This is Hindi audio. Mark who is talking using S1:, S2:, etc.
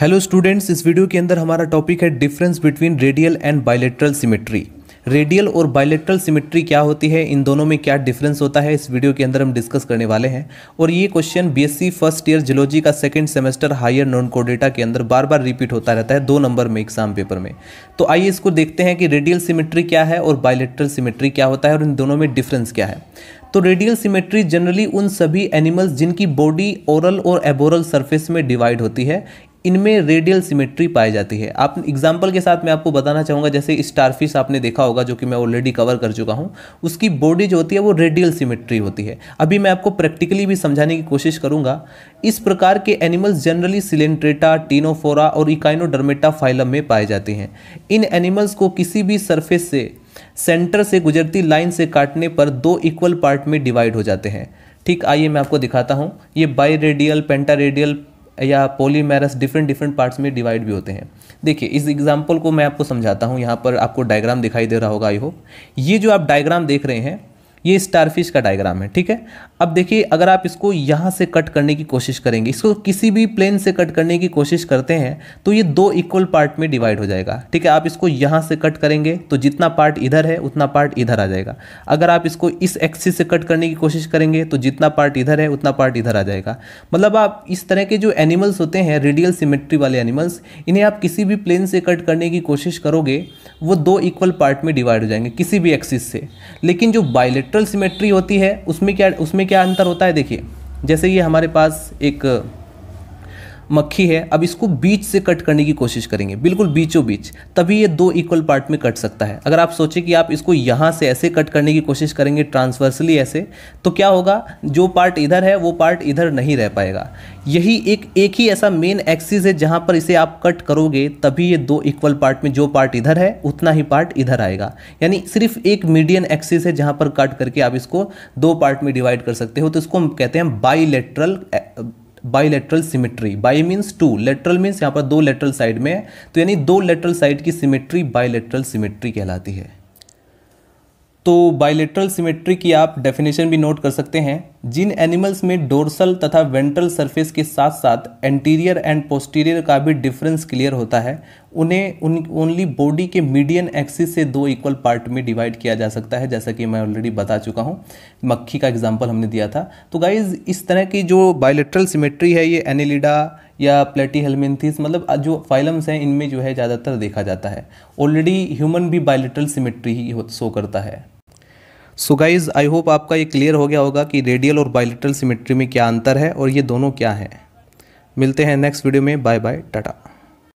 S1: हेलो स्टूडेंट्स इस वीडियो के अंदर हमारा टॉपिक है difference between radial and bilateral symmetry radial और बायलेट्रल सिमेट्री क्या होती है इन दोनों में क्या डिफरेंस होता है इस वीडियो के अंदर हम डिस्कस करने वाले हैं और ये question BSc first year geology का सेकंड सेमेस्टर हायर नॉन कोडेटा के अंदर बार बार रिपीट होता रहता है दो नंबर में एग्जाम पेपर में तो आइए इसको देखते हैं कि रेडियल सिमेट्री क्या है और बायलेट्रल सिमेट्री क्या होता है और इन दोनों में डिफरेंस क्या है तो रेडियल सिमेट्री जनरली उन सभी एनिमल्स जिनकी बॉडी ओरल और एबोरल सरफेस में डिवाइड होती है इनमें रेडियल सिमेट्री पाई जाती है आप एग्जाम्पल के साथ मैं आपको बताना चाहूँगा जैसे स्टारफिश आपने देखा होगा जो कि मैं ऑलरेडी कवर कर चुका हूँ उसकी बॉडी जो होती है वो रेडियल सिमेट्री होती है अभी मैं आपको प्रैक्टिकली भी समझाने की कोशिश करूँगा इस प्रकार के एनिमल्स जनरली सिलेंट्रेटा टीनोफोरा और इकाइनोडर्मेटा फाइलम में पाए जाते हैं इन एनिमल्स को किसी भी सरफेस से सेंटर से गुजरती लाइन से काटने पर दो इक्वल पार्ट में डिवाइड हो जाते हैं ठीक आइए मैं आपको दिखाता हूँ ये बाई रेडियल पेंटा रेडियल या पोलीमेरस डिफरेंट डिफरेंट पार्ट्स में डिवाइड भी होते हैं देखिए इस एग्जाम्पल को मैं आपको समझाता हूँ यहाँ पर आपको डायग्राम दिखाई दे रहा होगा आई होप ये जो आप डायग्राम देख रहे हैं ये स्टारफिश का डायग्राम है ठीक है अब देखिए अगर आप इसको यहाँ से कट करने की कोशिश करेंगे इसको किसी भी प्लेन से कट करने की कोशिश करते हैं तो ये दो इक्वल पार्ट में डिवाइड हो जाएगा ठीक है आप इसको यहाँ से कट करेंगे तो जितना पार्ट इधर है उतना पार्ट इधर आ जाएगा अगर आप इसको इस एक्सिस से कट करने की कोशिश करेंगे तो जितना पार्ट इधर है उतना पार्ट इधर आ जाएगा मतलब आप इस तरह के जो एनिमल्स होते हैं रेडियल सिमेट्री वाले एनिमल्स इन्हें आप किसी भी प्लेन से कट करने की कोशिश करोगे वो दो इक्वल पार्ट में डिवाइड हो जाएंगे किसी भी एक्सिस से लेकिन जो बायोलेटर स्पेक्ट्रल सिमेट्री होती है उसमें क्या उसमें क्या अंतर होता है देखिए जैसे ये हमारे पास एक मक्खी है अब इसको बीच से कट करने की कोशिश करेंगे बिल्कुल बीचों बीच तभी ये दो इक्वल पार्ट में कट सकता है अगर आप सोचें कि आप इसको यहाँ से ऐसे कट करने की कोशिश करेंगे ट्रांसवर्सली ऐसे तो क्या होगा जो पार्ट इधर है वो पार्ट इधर नहीं रह पाएगा यही एक एक ही ऐसा मेन एक्सिस है जहाँ पर इसे आप कट करोगे तभी ये दो इक्वल पार्ट में जो पार्ट इधर है उतना ही पार्ट इधर आएगा यानी सिर्फ एक मीडियन एक्सिस है जहाँ पर कट करके आप इसको दो पार्ट में डिवाइड कर सकते हो तो इसको हम कहते हैं bilateral bilateral symmetry bi means two lateral means यहाँ पर दो लेटरल साइड में है तो यानी दो लेटरल साइड की सिमेट्री बाईलेटरल सिमेट्री कहलाती है तो बायोलेट्रल सिमेट्री की आप डेफिनेशन भी नोट कर सकते हैं जिन एनिमल्स में डोर्सल तथा वेंट्रल सरफेस के साथ साथ एंटीरियर एंड पोस्टीरियर का भी डिफरेंस क्लियर होता है उन्हें उन ओनली बॉडी के मीडियन एक्सिस से दो इक्वल पार्ट में डिवाइड किया जा सकता है जैसा कि मैं ऑलरेडी बता चुका हूँ मक्खी का एग्जाम्पल हमने दिया था तो गाइज इस तरह की जो बायोलेट्रल सिमेट्री है ये एनिलिडा या प्लेटी हेलमिनथिस मतलब जो फाइलम्स हैं इनमें जो है ज़्यादातर देखा जाता है ऑलरेडी ह्यूमन भी बायोलेट्रल सिमेट्री ही शो करता है सो गाइज़ आई होप आपका ये क्लियर हो गया होगा कि रेडियल और बायोलिट्रल सिमेट्री में क्या अंतर है और ये दोनों क्या हैं मिलते हैं नेक्स्ट वीडियो में बाय बाय टाटा